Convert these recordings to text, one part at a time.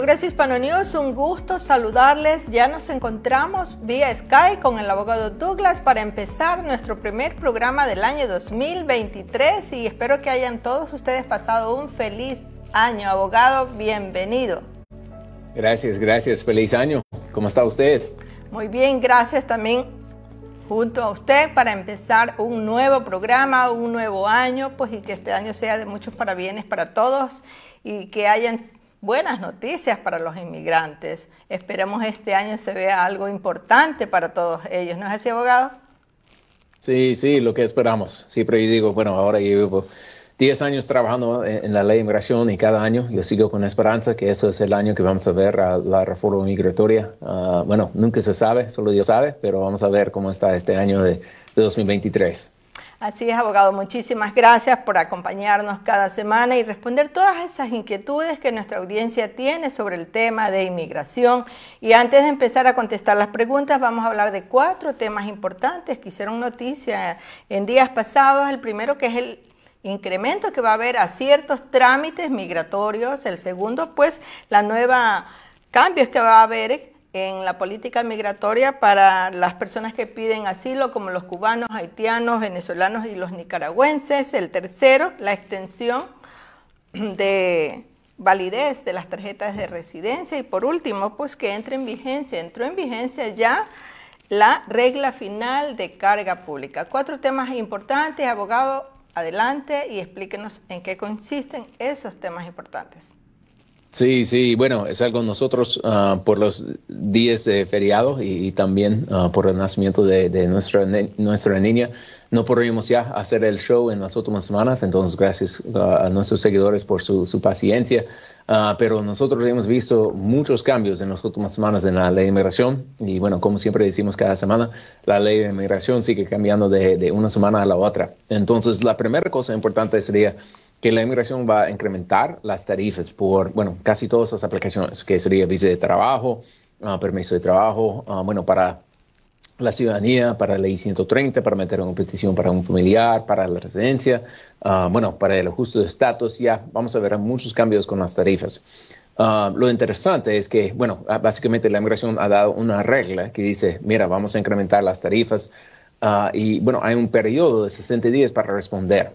Gracias, Panonios, News, un gusto saludarles. Ya nos encontramos vía Sky con el abogado Douglas para empezar nuestro primer programa del año 2023 y espero que hayan todos ustedes pasado un feliz año. Abogado, bienvenido. Gracias, gracias. Feliz año. ¿Cómo está usted? Muy bien, gracias también junto a usted para empezar un nuevo programa, un nuevo año, pues y que este año sea de muchos parabienes para todos y que hayan buenas noticias para los inmigrantes. Esperemos este año se vea algo importante para todos ellos, ¿no es así, abogado? Sí, sí, lo que esperamos. Siempre digo, bueno, ahora llevo 10 años trabajando en la ley de inmigración y cada año yo sigo con esperanza que eso es el año que vamos a ver la reforma migratoria. Ah, bueno, nunca se sabe, solo Dios sabe, pero vamos a ver cómo está este año de 2023. Así es, abogado. Muchísimas gracias por acompañarnos cada semana y responder todas esas inquietudes que nuestra audiencia tiene sobre el tema de inmigración. Y antes de empezar a contestar las preguntas, vamos a hablar de cuatro temas importantes que hicieron noticia en días pasados. El primero que es el incremento que va a haber a ciertos trámites migratorios. El segundo, pues, la nueva cambios que va a haber en la política migratoria para las personas que piden asilo, como los cubanos, haitianos, venezolanos y los nicaragüenses. El tercero, la extensión de validez de las tarjetas de residencia. Y por último, pues que entre en vigencia. Entró en vigencia ya la regla final de carga pública. Cuatro temas importantes, abogado, adelante y explíquenos en qué consisten esos temas importantes. Sí, sí, bueno, es algo nosotros ah, por los días de feriado y, también ah, por el nacimiento de, nuestra, niña, no podríamos ya hacer el show en las últimas semanas, entonces gracias ah, a nuestros seguidores por su, paciencia, pero nosotros hemos visto muchos cambios en las últimas semanas en la ley de inmigración y bueno, como siempre decimos cada semana, la ley de inmigración sigue cambiando de, de una semana a la otra. Entonces, la primera cosa importante sería que la inmigración va a incrementar las tarifas por, bueno, casi todas las aplicaciones, que sería visa de trabajo, ah, permiso de trabajo, ah, bueno, para la ciudadanía, para la ley 130, para meter una petición para un familiar, para la residencia, ah, bueno, para el ajuste de estatus, ya vamos a ver muchos cambios con las tarifas. lo interesante es que, bueno, básicamente la inmigración ha dado una regla que dice, mira, vamos a incrementar las tarifas y, bueno, hay un periodo de 60 días para responder.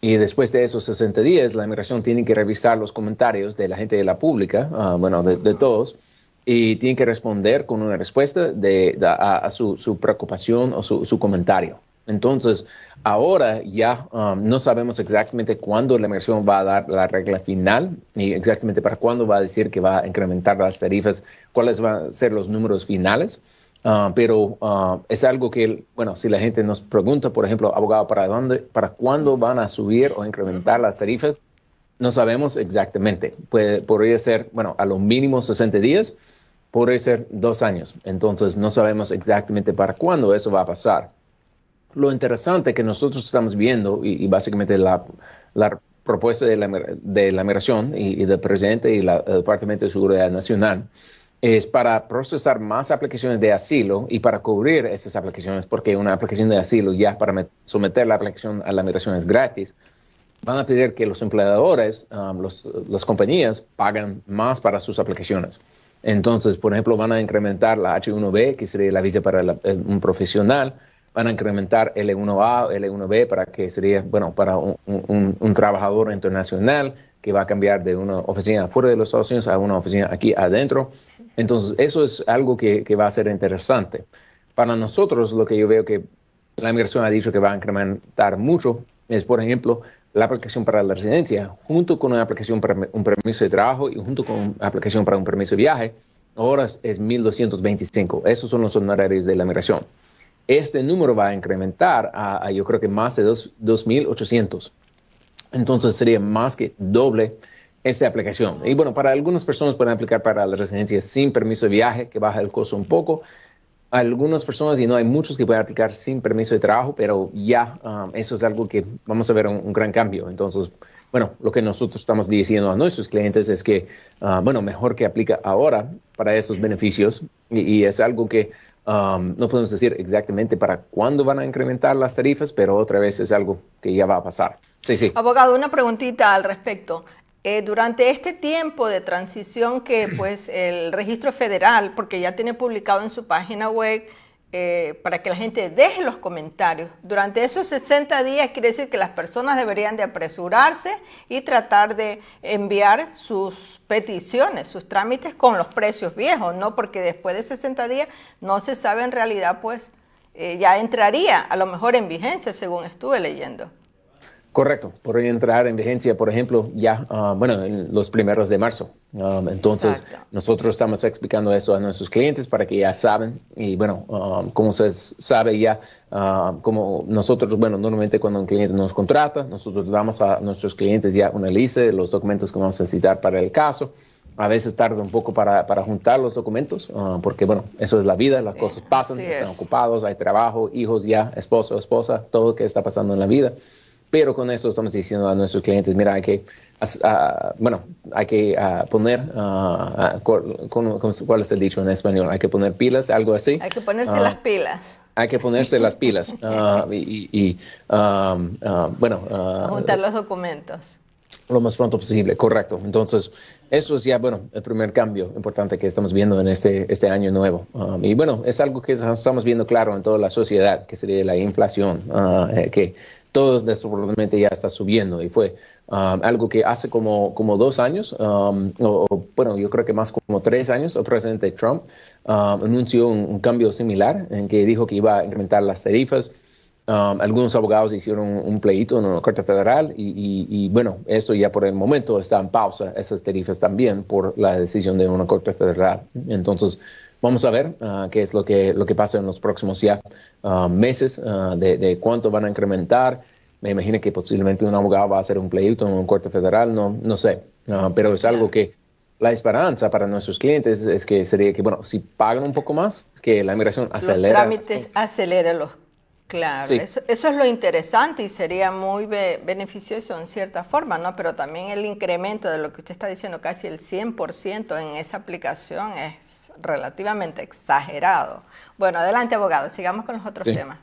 Y después de esos 60 días, la inmigración tiene que revisar los comentarios de la gente de la pública, ah, bueno, de, todos, y tiene que responder con una respuesta de, a, su, preocupación o su, comentario. Entonces, ahora ya um, no sabemos exactamente cuándo la inmigración va a dar la regla final y exactamente para cuándo va a decir que va a incrementar las tarifas, cuáles van a ser los números finales Ah, pero ah, es algo que, bueno, si la gente nos pregunta, por ejemplo, abogado, ¿para, dónde, ¿para cuándo van a subir o incrementar las tarifas? No sabemos exactamente. Puede, podría ser, bueno, a lo mínimo 60 días, podría ser dos años. Entonces, no sabemos exactamente para cuándo eso va a pasar. Lo interesante que nosotros estamos viendo y, básicamente la, la, propuesta de la, de la migración y, del presidente y el Departamento de Seguridad Nacional es para procesar más aplicaciones de asilo y para cubrir estas aplicaciones, porque una aplicación de asilo ya para someter la aplicación a la migración es gratis, van a pedir que los empleadores, um, las compañías, paguen más para sus aplicaciones. Entonces, por ejemplo, van a incrementar la H1B, que sería la visa para eh, un profesional, van a incrementar L1A, L1B, para que sería, bueno, para un, un trabajador internacional que va a cambiar de una oficina fuera de los Estados Unidos a una oficina aquí adentro. Entonces, eso es algo que, va a ser interesante. Para nosotros, lo que yo veo que la migración ha dicho que va a incrementar mucho es, por ejemplo, la aplicación para la residencia, junto con una aplicación para un permiso de trabajo y junto con una aplicación para un permiso de viaje, ahora es 1.225. Esos son los honorarios de la migración. Este número va a incrementar a, a yo creo que más de 2.800. Entonces sería más que doble esa aplicación. Y bueno, para algunas personas pueden aplicar para la residencia sin permiso de viaje, que baja el costo un poco. Algunas personas, y no hay muchos que pueden aplicar sin permiso de trabajo, pero ya um, eso es algo que vamos a ver un, gran cambio. Entonces, bueno, lo que nosotros estamos diciendo a nuestros clientes es que, uh, bueno, mejor que aplica ahora para esos beneficios y, es algo que um, no podemos decir exactamente para cuándo van a incrementar las tarifas, pero otra vez es algo que ya va a pasar. Sí, sí. Abogado, una preguntita al respecto. Eh, durante este tiempo de transición que pues el registro federal, porque ya tiene publicado en su página web, eh, para que la gente deje los comentarios. Durante esos 60 días quiere decir que las personas deberían de apresurarse y tratar de enviar sus peticiones, sus trámites con los precios viejos, ¿no? Porque después de 60 días no se sabe en realidad, pues eh, ya entraría a lo mejor en vigencia, según estuve leyendo. Correcto, podría entrar en vigencia, por ejemplo, ya, ah, bueno, en los primeros de marzo. Ah, entonces, nosotros estamos explicando eso a nuestros clientes para que ya saben, y bueno, ah, como se sabe ya, como nosotros, bueno, normalmente cuando un cliente nos contrata, nosotros damos a nuestros clientes ya una lista de los documentos que vamos a necesitar para el caso. A veces tarda un poco para, juntar los documentos, porque bueno, eso es la vida, las cosas pasan, están ocupados, hay trabajo, hijos ya, esposo, esposa, todo lo que está pasando en la vida. Pero con esto estamos diciendo a nuestros clientes, mira, hay que, ah, bueno, hay que ah, poner, ah, ¿cuál es el dicho en español? Hay que poner pilas, algo así. Hay que ponerse las pilas. Hay que ponerse las pilas y, bueno. Juntar los documentos lo más pronto posible, correcto. Entonces, eso es ya, bueno, el primer cambio importante que estamos viendo en este, este año nuevo. y bueno, es algo que estamos viendo claro en toda la sociedad, que sería la inflación, eh, que todo probablemente ya está subiendo y fue um, algo que hace como, como dos años, um, o, bueno, yo creo que más como tres años, el presidente Trump um, anunció un, cambio similar en que dijo que iba a incrementar las tarifas. algunos abogados hicieron un pleito en una corte federal y, y, y, bueno, esto ya por el momento está en pausa, esas tarifas también por la decisión de una corte federal. Entonces, Vamos a ver ah, qué es lo que, lo que pasa en los próximos ya ah, meses, ah, de, cuánto van a incrementar. Me imagino que posiblemente un abogado va a hacer un pleito en un corte federal, no, no sé, pero es algo que la esperanza para nuestros clientes es que sería que, bueno, si pagan un poco más, que la inmigración acelera. Los trámites acelera los. Claro, eso, es lo interesante y sería muy beneficioso en cierta forma, ¿no? Pero también el incremento de lo que usted está diciendo, casi el 100% en esa aplicación es relativamente exagerado. Bueno, adelante abogado, sigamos con los otros temas.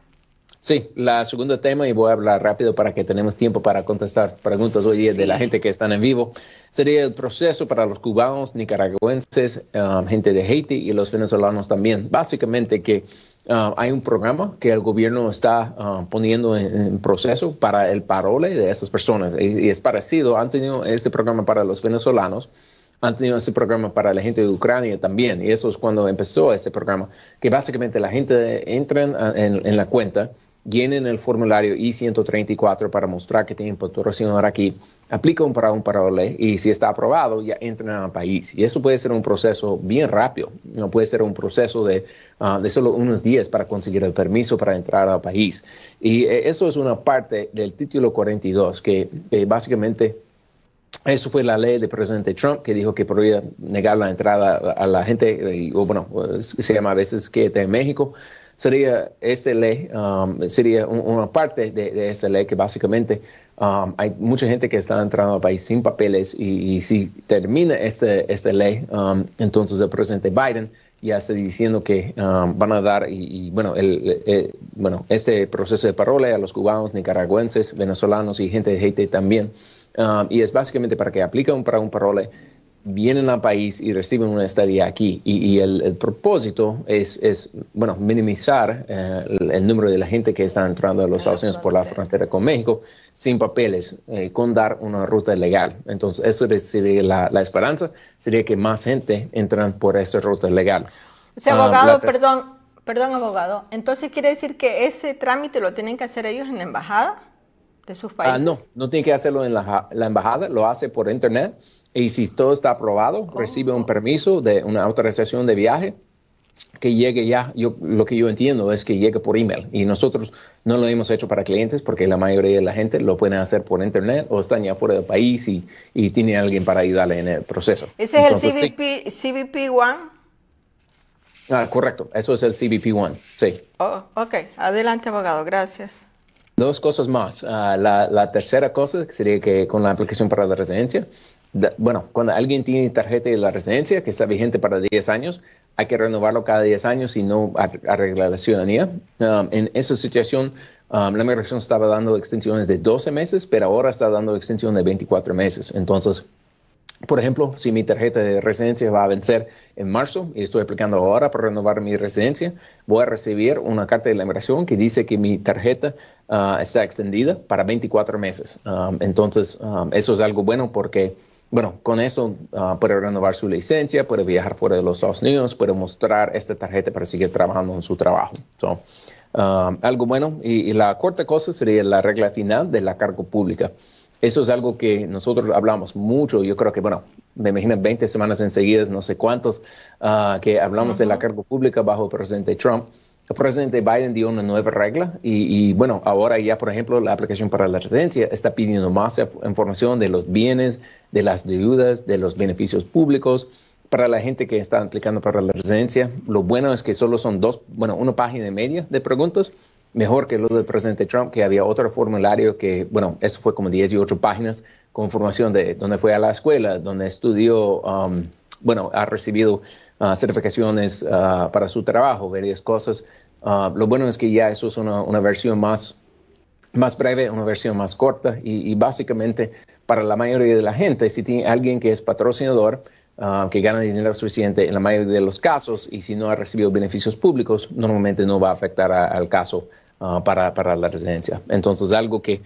Sí, la segundo tema, y voy a hablar rápido para que tenemos tiempo para contestar preguntas hoy día de la gente que están en vivo, sería el proceso para los cubanos, nicaragüenses, um, gente de Haití y los venezolanos también. Básicamente que uh, hay un programa que el gobierno está uh, poniendo en, proceso para el parole de esas personas y es parecido, han tenido este programa para los venezolanos han tenido ese programa para la gente de Ucrania también, y eso es cuando empezó ese programa, que básicamente la gente entra en, la cuenta, llenen el formulario I-134 para mostrar que tienen Ahora aquí, aplican para un parole y si está aprobado ya entran al país. Y eso puede ser un proceso bien rápido, no puede ser un proceso de, ah, de solo unos días para conseguir el permiso para entrar al país. Y eh, eso es una parte del título 42 que eh, básicamente eso fue la ley del presidente Trump que dijo que podría negar la entrada a la gente, o bueno, se llama a veces que en México. Sería esta ley, um, sería una parte de, esta ley que básicamente um, hay mucha gente que está entrando al país sin papeles y, si termina este, esta ley, um, entonces el presidente Biden ya está diciendo que van a dar, y, bueno, el, bueno, este proceso de parole a los cubanos, nicaragüenses, venezolanos y gente de Haití también. Um, y es básicamente para que apliquen para un parole, vienen al país y reciben una estadía aquí. Y, el, propósito es, bueno, minimizar eh, el, número de la gente que está entrando a los Estados Unidos por la frontera con México sin papeles, eh, con dar una ruta legal. Entonces, eso sería la, esperanza, sería que más gente entran por esa ruta legal. O abogado, ah, perdón, perdón, abogado. Entonces, ¿quiere decir que ese trámite lo tienen que hacer ellos en la embajada? Ah, no, no tiene que hacerlo en la, embajada, lo hace por internet. Y si todo está aprobado, oh. recibe un permiso de una autorización de viaje que llegue ya, yo lo que yo entiendo es que llegue por email y nosotros no lo hemos hecho para clientes porque la mayoría de la gente lo pueden hacer por internet o están ya fuera del país y, tiene alguien para ayudarle en el proceso. ¿Ese es el CBP, 1 One? Ah, correcto, eso es el CBP One, sí. Oh, ok, adelante abogado, gracias. Dos cosas más. Ah, la, tercera cosa sería que con la aplicación para la residencia, bueno, cuando alguien tiene tarjeta de la residencia que está vigente para 10 años, hay que renovarlo cada 10 años y no arreglar la ciudadanía. Um, en esa situación, um, la migración estaba dando extensiones de 12 meses, pero ahora está dando extensión de 24 meses. Entonces, por ejemplo, si mi tarjeta de residencia va a vencer en marzo y estoy aplicando ahora para renovar mi residencia, voy a recibir una carta de la migración que dice que mi tarjeta Ah, está extendida para 24 meses. entonces, eso es algo bueno porque, bueno, con eso ah, puede renovar su licencia, puede viajar fuera de los Estados Unidos, puede mostrar esta tarjeta para seguir trabajando en su trabajo. Entonces, algo bueno. Y, la cuarta cosa sería la regla final de la cargo pública. Eso es algo que nosotros hablamos mucho. Yo creo que, bueno, me imagino 20 semanas enseguidas, no sé cuántos, ah, que hablamos de la cargo pública bajo el presidente Trump el presidente Biden dio una nueva regla y, bueno, ahora ya, por ejemplo, la aplicación para la residencia está pidiendo más información de los bienes, de las deudas, de los beneficios públicos. Para la gente que está aplicando para la residencia, lo bueno es que solo son dos, bueno, una página y media de preguntas, mejor que lo del presidente Trump, que había otro formulario que, bueno, eso fue como 18 páginas con información de dónde fue a la escuela, dónde estudió, um, bueno, ha recibido Ah, certificaciones ah, para su trabajo, varias cosas. Ah, lo bueno es que ya eso es una, versión más, más breve, una versión más corta y, básicamente para la mayoría de la gente, si tiene alguien que es patrocinador, que gana dinero suficiente en la mayoría de los casos y si no ha recibido beneficios públicos, normalmente no va a afectar al caso para, la residencia. Entonces, algo que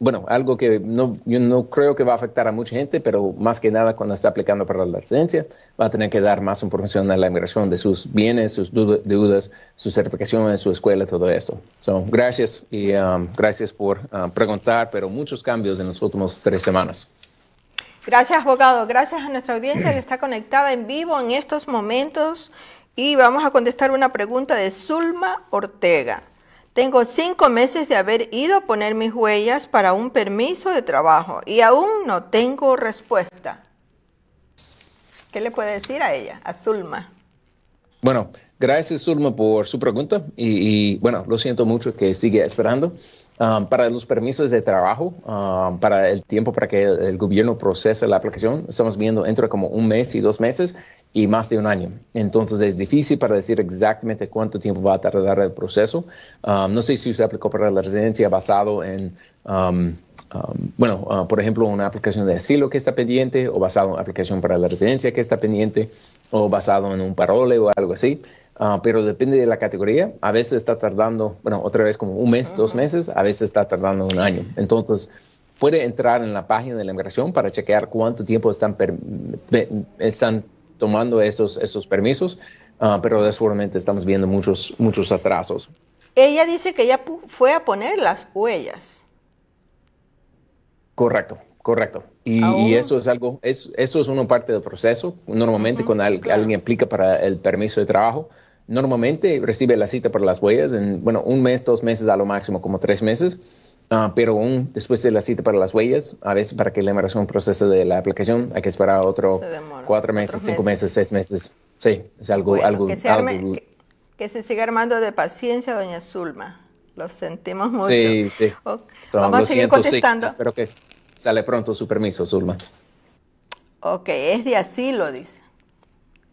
bueno, algo que no, yo no creo que va a afectar a mucha gente, pero más que nada cuando está aplicando para la residencia, va a tener que dar más información a la inmigración de sus bienes, sus deudas, certificación certificaciones, su escuela, todo esto. gracias y um, gracias por uh, preguntar, pero muchos cambios en las últimas tres semanas. Gracias, abogado. Gracias a nuestra audiencia que está conectada en vivo en estos momentos y vamos a contestar una pregunta de Zulma Ortega. Tengo cinco meses de haber ido a poner mis huellas para un permiso de trabajo y aún no tengo respuesta. ¿Qué le puede decir a ella, a Zulma? Bueno, gracias Zulma por su pregunta y, y bueno, lo siento mucho que sigue esperando. Um, para los permisos de trabajo, um, para el tiempo para que el, gobierno procese la aplicación, estamos viendo entre como un mes y dos meses y más de un año. Entonces es difícil para decir exactamente cuánto tiempo va a tardar el proceso. Um, no sé si se aplicó para la residencia basado en... bueno, uh, por ejemplo, una aplicación de asilo que está pendiente o basado en una aplicación para la residencia que está pendiente o basado en un parole o algo así. Ah, pero depende de la categoría. A veces está tardando, bueno, otra vez como un mes, dos meses, a veces está tardando un año. Entonces, puede entrar en la página de la inmigración para chequear cuánto tiempo están, están tomando estos, estos permisos, ah, pero seguramente estamos viendo muchos, muchos atrasos. Ella dice que ya fue a poner las huellas. Correcto. Correcto. Y, eso es algo, es, eso es una parte del proceso. Normalmente cuando alguien aplica para el permiso de trabajo, normalmente recibe la cita para las huellas en, bueno, un mes, dos meses a lo máximo, como tres meses. Ah, pero después de la cita para las huellas, a veces para que la un proceso de la aplicación, hay que esperar otro cuatro meses, cinco meses. seis meses. Sí, es algo... algo, que, se sigue siga armando de paciencia, doña Zulma. Lo sentimos mucho. Sí, sí. Vamos a seguir contestando. espero que... Sale pronto su permiso, Zulma. Ok, es de así lo dice.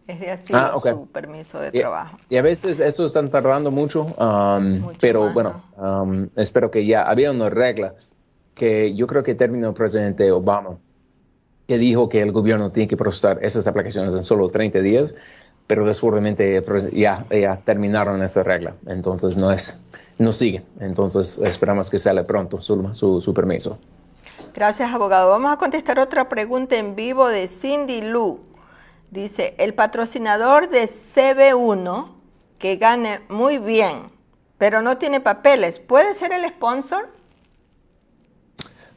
Es de así ah, su permiso de trabajo. Y a veces eso están tardando mucho, um, pero bueno, um, espero que ya había una regla que yo creo que terminó el presidente Obama, que dijo que el gobierno tiene que procesar esas aplicaciones en solo 30 días, pero desgraciadamente ya, terminaron esa regla, entonces no es, no sigue, entonces esperamos que sale pronto Zulma, su permiso. Gracias, abogado. Vamos a contestar otra pregunta en vivo de Cindy Lu. Dice, el patrocinador de CB1 que gane muy bien, pero no tiene papeles, ¿puede ser el sponsor?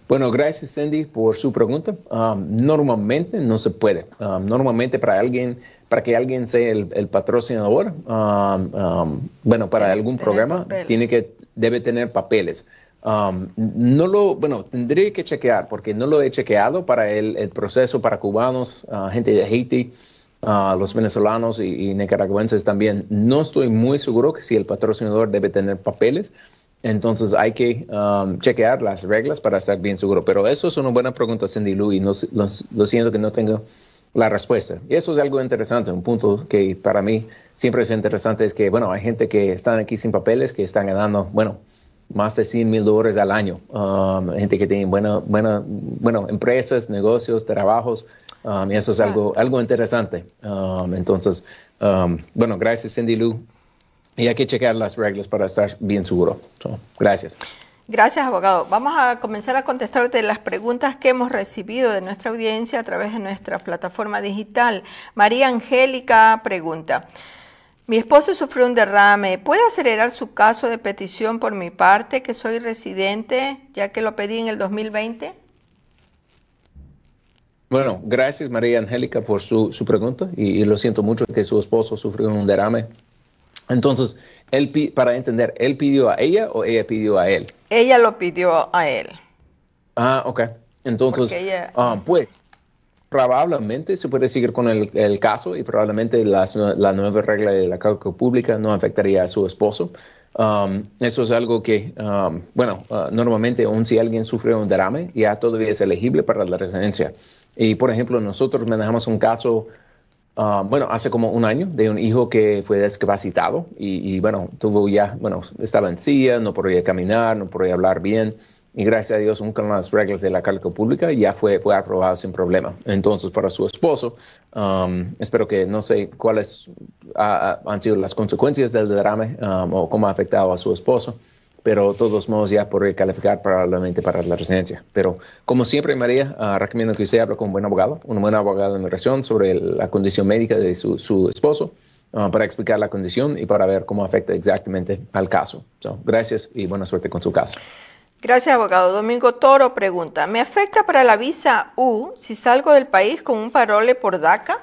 Bueno, gracias Cindy por su pregunta. Um, normalmente no se puede. Um, normalmente para alguien, para que alguien sea el, patrocinador, um, bueno, para algún programa, tiene que, debe tener papeles no lo, bueno, tendría que chequear porque no lo he chequeado para el, proceso para cubanos, ah, gente de Haití, ah, los venezolanos y, nicaragüenses también. No estoy muy seguro que si el patrocinador debe tener papeles, entonces hay que chequear las reglas para estar bien seguro. Pero eso es una buena pregunta, Cindy Lou, y no, lo, siento que no tengo la respuesta. Y eso es algo interesante, un punto que para mí siempre es interesante es que, bueno, hay gente que están aquí sin papeles, que están ganando, bueno, más de 100 mil dólares al año. Um, gente que tiene buena, buena, bueno, empresas, negocios, trabajos, um, y eso es algo, algo interesante. Um, entonces, bueno, gracias Cindy Lou. Y hay que checar las reglas para estar bien seguro. gracias. Gracias, abogado. Vamos a comenzar a contestarte las preguntas que hemos recibido de nuestra audiencia a través de nuestra plataforma digital. María Angélica pregunta. Mi esposo sufrió un derrame. ¿Puede acelerar su caso de petición por mi parte, que soy residente, ya que lo pedí en el 2020? Bueno, gracias María Angélica por su, pregunta y, lo siento mucho que su esposo sufrió un derrame. Entonces, él, para entender, ¿él pidió a ella o ella pidió a él? Ella lo pidió a él. Ah, ok. Entonces, ah, pues, probablemente se puede seguir con el, caso y probablemente las, la nueva regla de la cárcel pública no afectaría a su esposo. Um, eso es algo que, um, bueno, uh, normalmente aún si alguien sufre un derrame, ya todavía es elegible para la residencia. Y por ejemplo, nosotros manejamos un caso, uh, bueno, hace como un año, de un hijo que fue descapacitado y, bueno, tuvo ya, bueno, estaba en silla, no podía caminar, no podía hablar bien y gracias a Dios nunca las reglas de la carga pública ya fue, fue aprobado sin problema. Entonces, para su esposo, um, espero que no sé cuáles han sido las consecuencias del derrame um, o cómo ha afectado a su esposo, pero de todos modos ya podría calificar probablemente para la residencia. Pero como siempre, María, uh, recomiendo que usted hable con un buen abogado, un buen abogado de región sobre la condición médica de su, esposo. Uh, para explicar la condición y para ver cómo afecta exactamente al caso. gracias y buena suerte con su caso. Gracias, abogado. Domingo Toro pregunta, ¿me afecta para la visa U si salgo del país con un parole por DACA?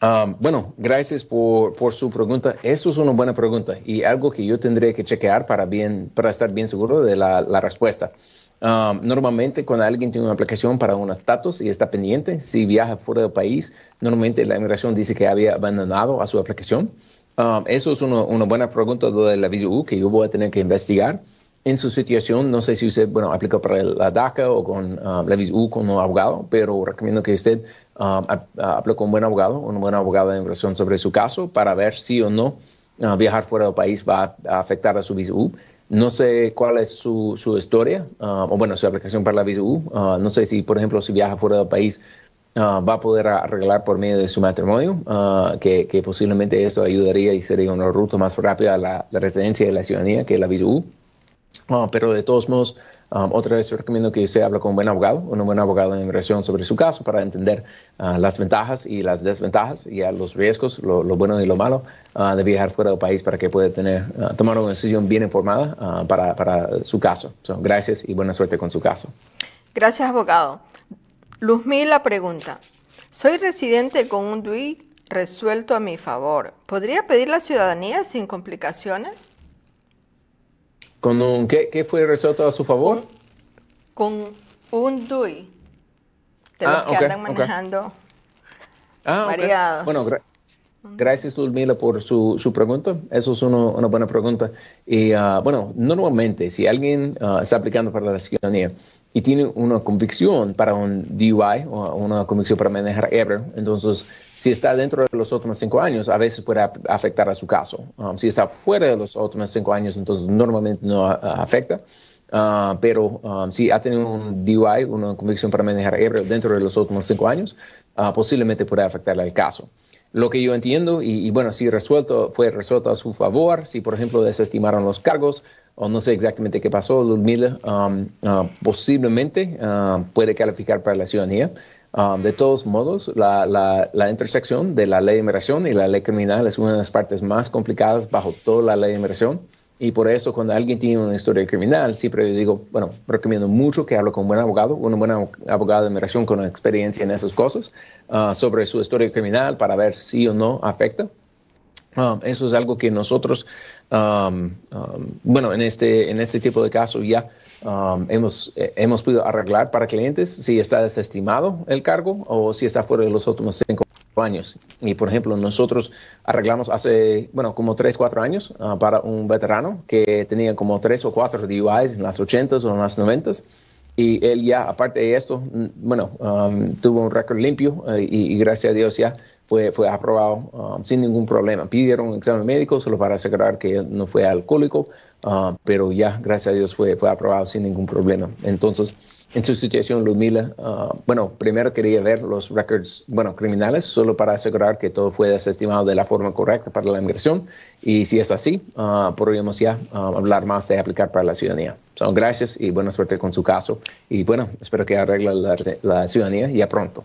Ah, bueno, gracias por, por, su pregunta. Eso es una buena pregunta y algo que yo tendría que chequear para, bien, para estar bien seguro de la, la respuesta. Ah, normalmente cuando alguien tiene una aplicación para un estatus y está pendiente, si viaja fuera del país, normalmente la inmigración dice que había abandonado a su aplicación. Ah, eso es una, una buena pregunta de la visa U que yo voy a tener que investigar en su situación, no sé si usted, bueno, aplica para la DACA o con ah, la visu con un abogado, pero recomiendo que usted uh, ah, con un buen abogado, un buen abogado de inversión sobre su caso para ver si o no ah, viajar fuera del país va a afectar a su visu. No sé cuál es su, su historia, o bueno, su aplicación para la visu. no sé si, por ejemplo, si viaja fuera del país, va a poder arreglar por medio de su matrimonio, que, que, posiblemente eso ayudaría y sería una ruta más rápida a la, residencia y la ciudadanía que la visu. Ah, pero de todos modos, um, otra vez recomiendo que usted hable con un buen abogado, un buen abogado de inmigración sobre su caso para entender ah, las ventajas y las desventajas y los riesgos, lo, bueno y lo malo ah, de viajar fuera del país para que pueda tener, tomar una decisión bien informada para, su caso. gracias y buena suerte con su caso. Gracias, abogado. Luzmila la pregunta. Soy residente con un DUI resuelto a mi favor. ¿Podría pedir la ciudadanía sin complicaciones? ¿Con un, qué, fue el resultado a su favor? Con un DUI. De los ah, que andan manejando ah, variados. Bueno, gracias Dulmila, por su, su pregunta. Eso es una buena pregunta. Y ah, bueno, normalmente si alguien está aplicando para la ciudadanía, y tiene una convicción para un DUI o una convicción para manejar ebrio, entonces si está dentro de los últimos cinco años, a veces puede afectar a su caso. Um, si está fuera de los últimos cinco años, entonces normalmente no ah, afecta. Ah, pero um, si ha tenido un DUI, una convicción para manejar ebrio dentro de los últimos cinco años, ah, posiblemente puede afectarle al caso lo que yo entiendo, y, y, bueno, si resuelto, fue resuelto a su favor, si por ejemplo desestimaron los cargos, o no sé exactamente qué pasó, Ludmila um, uh, posiblemente uh, puede calificar para la ciudadanía. Um, de todos modos, la, intersección de la ley de inmigración y la ley criminal es una de las partes más complicadas bajo toda la ley de inmigración. Y por eso, cuando alguien tiene una historia criminal, siempre digo, bueno, recomiendo mucho que hable con un buen abogado, una buena abogado de inmigración con experiencia en esas cosas, uh, sobre su historia criminal para ver si o no afecta. Um, eso es algo que nosotros Um, um, bueno, en este, en este tipo de casos ya um, hemos, eh, hemos podido arreglar para clientes si está desestimado el cargo o si está fuera de los últimos cinco años. Y por ejemplo, nosotros arreglamos hace, bueno, como tres, cuatro años uh, para un veterano que tenía como tres o cuatro DUIs en las 80 o en las 90 Y él ya, aparte de esto, bueno, tuvo un récord limpio eh, y, y gracias a Dios ya fue, aprobado um, sin ningún problema. Pidieron un examen médico solo para asegurar que no fue alcohólico, uh, pero ya, gracias a Dios, fue, fue aprobado sin ningún problema. Entonces, en su situación, Lumila, uh, bueno, primero quería ver los records, bueno, criminales, solo para asegurar que todo fue desestimado de la forma correcta para la inmigración. Y si es así, uh, podríamos ya hablar más de aplicar para la ciudadanía. Son gracias y buena suerte con su caso. Y bueno, espero que arregle la, la ciudadanía ya pronto.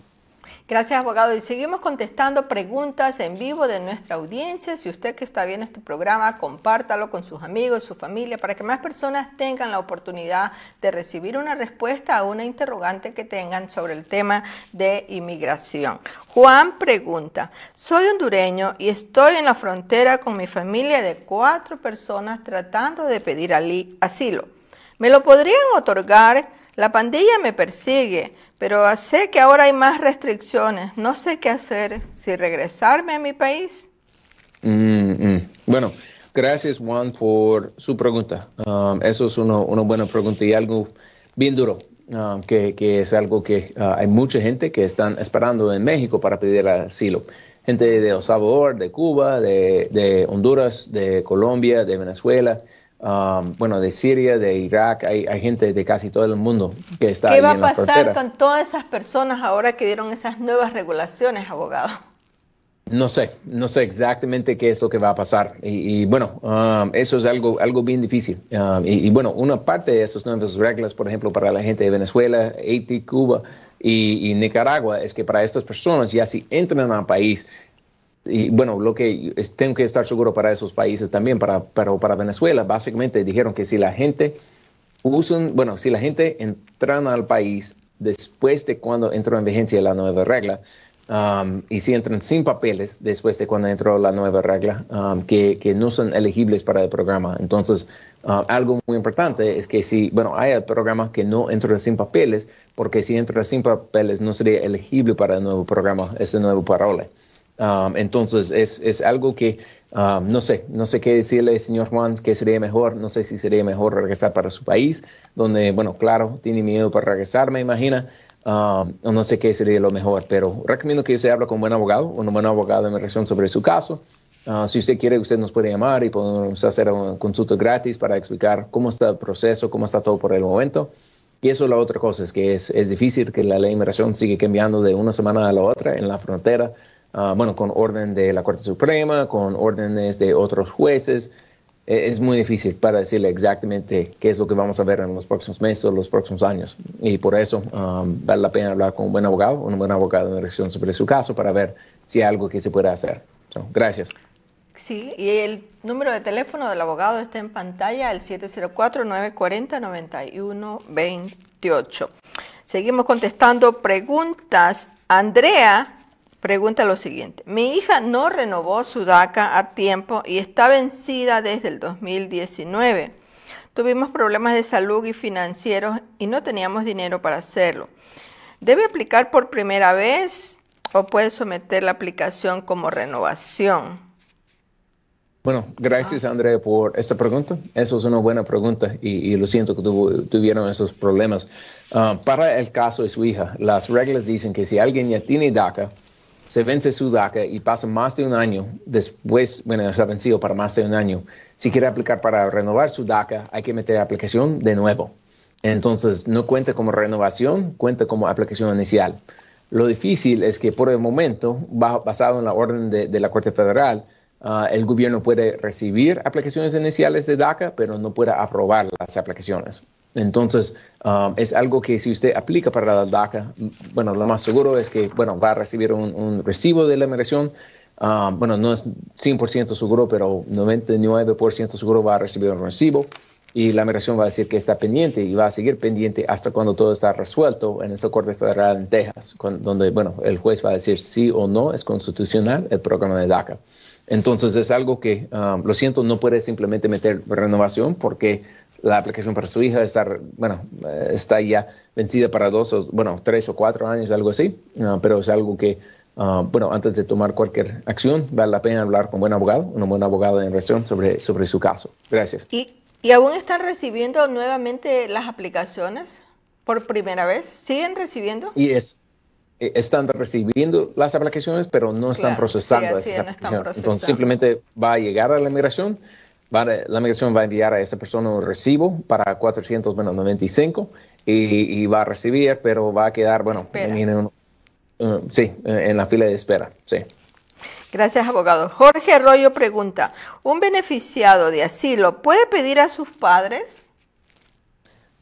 Gracias, abogado. Y seguimos contestando preguntas en vivo de nuestra audiencia. Si usted que está viendo este programa, compártalo con sus amigos, su familia, para que más personas tengan la oportunidad de recibir una respuesta a una interrogante que tengan sobre el tema de inmigración. Juan pregunta, soy hondureño y estoy en la frontera con mi familia de cuatro personas tratando de pedir asilo. ¿Me lo podrían otorgar? La pandilla me persigue. Pero sé que ahora hay más restricciones. No sé qué hacer. Si regresarme a mi país. Mm, mm. Bueno, gracias Juan por su pregunta. Um, eso es una buena pregunta y algo bien duro. Um, que, es algo que uh, hay mucha gente que están esperando en México para pedir asilo. Gente de El Salvador, de Cuba, de, de Honduras, de Colombia, de Venezuela, Um, bueno, de Siria, de Irak, hay, gente de casi todo el mundo que está ¿Qué va a pasar con todas esas personas ahora que dieron esas nuevas regulaciones, abogado? No sé, no sé exactamente qué es lo que va a pasar. Y, bueno, um, eso es algo, algo bien difícil. Um, y, bueno, una parte de esas nuevas reglas, por ejemplo, para la gente de Venezuela, Haití, Cuba y, y Nicaragua, es que para estas personas, ya si entran al país, y bueno, lo que tengo que estar seguro para esos países también, para, para, Venezuela, básicamente dijeron que si la gente usan, bueno, si la gente entran al país después de cuando entró en vigencia la nueva regla, um, y si entran sin papeles después de cuando entró la nueva regla, um, que, no son elegibles para el programa. Entonces, uh, algo muy importante es que si, bueno, hay programas que no entran sin papeles, porque si entran sin papeles no sería elegible para el nuevo programa, ese nuevo parole entonces es, es, algo que no sé, no sé qué decirle, señor Juan, que sería mejor, no sé si sería mejor regresar para su país, donde, bueno, claro, tiene miedo para regresar, me imagina, o no sé qué sería lo mejor, pero recomiendo que usted hable con un buen abogado, un buen abogado de inmigración sobre su caso. Ah, si usted quiere, usted nos puede llamar y podemos hacer un consulta gratis para explicar cómo está el proceso, cómo está todo por el momento. Y eso es la otra cosa, es que es, es difícil que la ley de inmigración sigue cambiando de una semana a la otra en la frontera. Ah, bueno, con orden de la Corte Suprema, con órdenes de otros jueces. E, es muy difícil para decirle exactamente qué es lo que vamos a ver en los próximos meses o los próximos años. Y por eso ah, vale la pena hablar con un buen abogado, un buen abogado en dirección sobre su caso para ver si hay algo que se pueda hacer. gracias. Sí, y el número de teléfono del abogado está en pantalla, el 704-940-9128. Seguimos contestando preguntas. Andrea pregunta lo siguiente. Mi hija no renovó su DACA a tiempo y está vencida desde el 2019. Tuvimos problemas de salud y financieros y no teníamos dinero para hacerlo. ¿Debe aplicar por primera vez o puede someter la aplicación como renovación? Bueno, gracias ah. Andrea por esta pregunta. Eso es una buena pregunta y, lo siento que tuvieron esos problemas. Ah, para el caso de su hija, las reglas dicen que si alguien ya tiene DACA, se vence su DACA y pasa más de un año después, bueno, se ha vencido para más de un año, si quiere aplicar para renovar su DACA, hay que meter la aplicación de nuevo. Entonces, no cuenta como renovación, cuenta como aplicación inicial. Lo difícil es que por el momento, basado en la orden de, la Corte Federal, ah, el gobierno puede recibir aplicaciones iniciales de DACA, pero no puede aprobar las aplicaciones. Entonces, um, es algo que si usted aplica para la DACA, bueno, lo más seguro es que, bueno, va a recibir un, recibo de la migración. Um, bueno, no es 100% seguro, pero 99% seguro va a recibir un recibo y la migración va a decir que está pendiente y va a seguir pendiente hasta cuando todo está resuelto en esa Corte Federal en Texas, donde bueno, el juez va a decir sí o no es constitucional el programa de DACA. Entonces es algo que, um, lo siento, no puede simplemente meter renovación porque la aplicación para su hija eh, está, bueno, está ya vencida para dos o, bueno, tres o cuatro años, algo así, ah, pero es algo que, ah, bueno, antes de tomar cualquier acción, vale la pena hablar con un buen abogado, una buena abogada de relación sobre, sobre su caso. Gracias. ¿Y, ¿Y aún están recibiendo nuevamente las aplicaciones por primera vez? ¿Siguen recibiendo? Y es e, están recibiendo las aplicaciones, pero no están procesando esas aplicaciones. Entonces, simplemente va a llegar a la inmigración, eh, la migración va a enviar a esa persona un recibo para 495 y, y va a recibir, pero va a quedar, bueno, eh, en, la fila de espera, Gracias, abogado. Jorge Arroyo pregunta, ¿un beneficiado de asilo puede pedir a sus padres?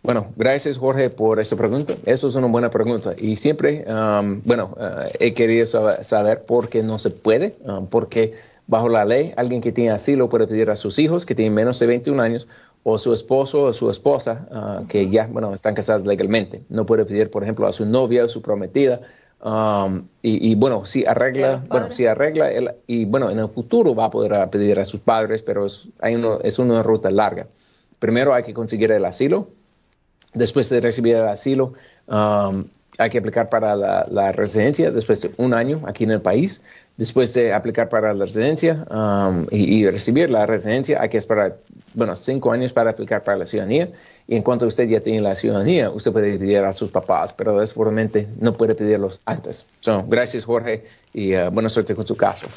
Bueno, gracias Jorge por esa pregunta. Eso es una buena pregunta. Y siempre, um, bueno, eh, he querido saber, por qué no se puede, um, porque Bajo la ley, alguien que tiene asilo puede pedir a sus hijos que tienen menos de 21 años o su esposo o su esposa ah, que ya, bueno, están casados legalmente. No puede pedir, por ejemplo, a su novia o su prometida. Um, y, bueno, si arregla, bueno, si arregla, él y bueno, en el futuro va a poder ah, pedir a sus padres, pero es, uno, es una ruta larga. Primero hay que conseguir el asilo. Después de recibir el asilo, um, hay que aplicar para la, residencia después de un año aquí en el país. Después de aplicar para la residencia um, y, recibir la residencia, hay que esperar, bueno, cinco años para aplicar para la ciudadanía. Y en cuanto usted ya tiene la ciudadanía, usted puede pedir a sus papás, pero seguramente no puede pedirlos antes. Son gracias, Jorge, y uh, buena suerte con su caso.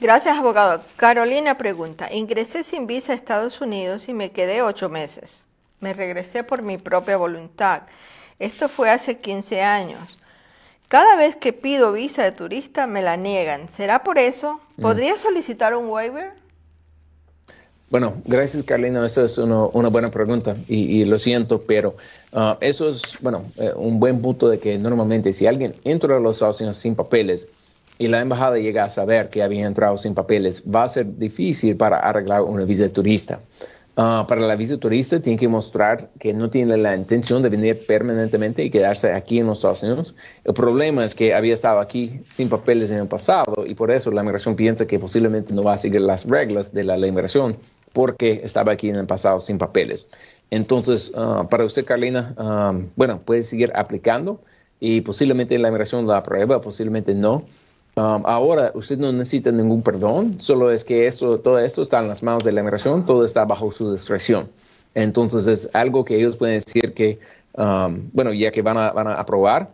Gracias, abogado. Carolina pregunta, ingresé sin visa a Estados Unidos y me quedé ocho meses. Me regresé por mi propia voluntad. Esto fue hace 15 años. Cada vez que pido visa de turista me la niegan. ¿Será por eso? Mm. ¿Podría solicitar un waiver? Bueno, gracias Carlina, eso es una buena pregunta y, lo siento, pero uh, eso es, bueno, eh, un buen punto de que normalmente si alguien entra a los Estados sin papeles y la embajada llega a saber que había entrado sin papeles, va a ser difícil para arreglar una visa de turista. Ah, para la visa turista tiene que mostrar que no tiene la intención de venir permanentemente y quedarse aquí en los Estados Unidos. El problema es que había estado aquí sin papeles en el pasado y por eso la migración piensa que posiblemente no va a seguir las reglas de la ley migración porque estaba aquí en el pasado sin papeles. Entonces, ah, para usted, Carolina, ah, bueno, puede seguir aplicando y posiblemente la migración la aprueba, posiblemente no. Um, ahora usted no necesita ningún perdón, solo es que esto, todo esto está en las manos de la inmigración, todo está bajo su discreción. Entonces es algo que ellos pueden decir que, um, bueno, ya que van a, aprobar,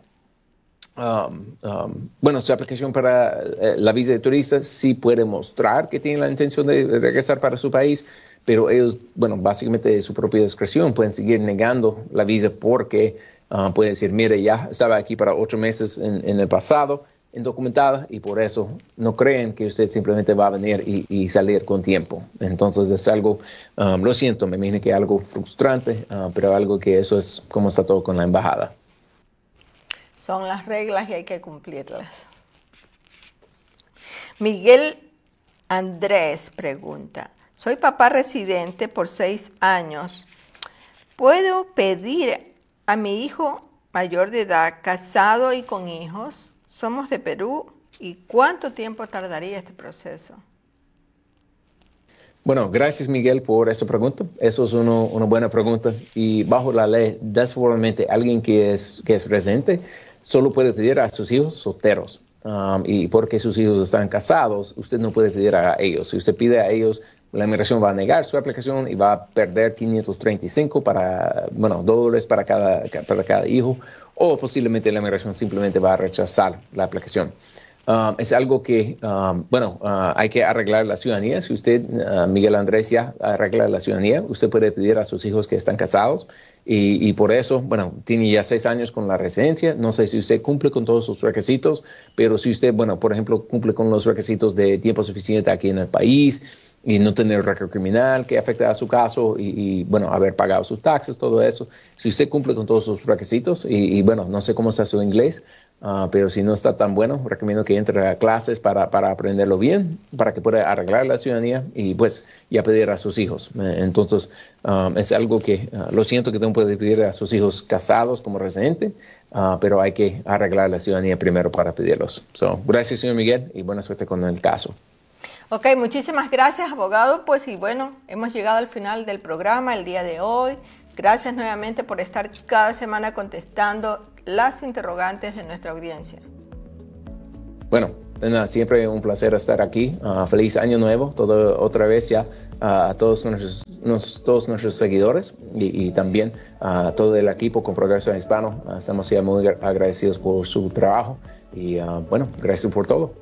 um, bueno, su aplicación para eh, la visa de turista sí puede mostrar que tiene la intención de regresar para su país, pero ellos, bueno, básicamente de su propia discreción pueden seguir negando la visa porque uh, pueden decir, mire, ya estaba aquí para ocho meses en el pasado, indocumentada y por eso no creen que usted simplemente va a venir y, salir con tiempo. Entonces es algo, um, lo siento, me imagino que es algo frustrante, uh, pero algo que eso es como está todo con la embajada. Son las reglas y hay que cumplirlas. Miguel Andrés pregunta, soy papá residente por seis años. ¿Puedo pedir a mi hijo mayor de edad, casado y con hijos, somos de Perú y cuánto tiempo tardaría este proceso. Bueno, gracias Miguel por esa pregunta. Eso es uno, una buena pregunta. Y bajo la ley, desformalmente, alguien que es, que es residente solo puede pedir a sus hijos solteros. Um, y porque sus hijos están casados, usted no puede pedir a ellos. Si usted pide a ellos, la inmigración va a negar su aplicación y va a perder 535 para, bueno, dólares para cada, para cada hijo o posiblemente la migración simplemente va a rechazar la aplicación. Um, es algo que, um, bueno, uh, hay que arreglar la ciudadanía. Si usted, uh, Miguel Andrés, ya arregla la ciudadanía, usted puede pedir a sus hijos que están casados y, y, por eso, bueno, tiene ya seis años con la residencia. No sé si usted cumple con todos sus requisitos, pero si usted, bueno, por ejemplo, cumple con los requisitos de tiempo suficiente aquí en el país, y no tener récord criminal que afecte a su caso y, bueno, haber pagado sus taxes, todo eso. Si usted cumple con todos sus requisitos y, bueno, no sé cómo está su inglés, ah, pero si no está tan bueno, recomiendo que entre a clases para, aprenderlo bien, para que pueda arreglar la ciudadanía y pues ya pedir a sus hijos. Eh, entonces, ah, es algo que ah, lo siento que no puede pedir a sus hijos casados como residente, pero hay que arreglar la ciudadanía primero para pedirlos. So, gracias, señor Miguel, y buena suerte con el caso. Ok, muchísimas gracias, abogado. Pues y bueno, hemos llegado al final del programa el día de hoy. Gracias nuevamente por estar cada semana contestando las interrogantes de nuestra audiencia. Bueno, siempre un placer estar aquí. Ah, feliz año nuevo, todo, otra vez ya ah, a todos nuestros, todos nuestros seguidores y, también a todo el equipo con Progreso Hispano. Ah, estamos ya muy agradecidos por su trabajo y bueno, gracias por todo.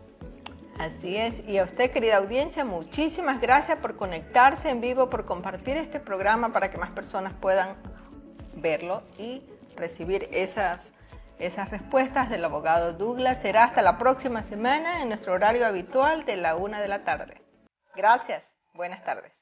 Así es, y a usted querida audiencia, muchísimas gracias por conectarse en vivo, por compartir este programa para que más personas puedan verlo y recibir esas, esas respuestas del abogado Douglas. Será hasta la próxima semana en nuestro horario habitual de la una de la tarde. Gracias, buenas tardes.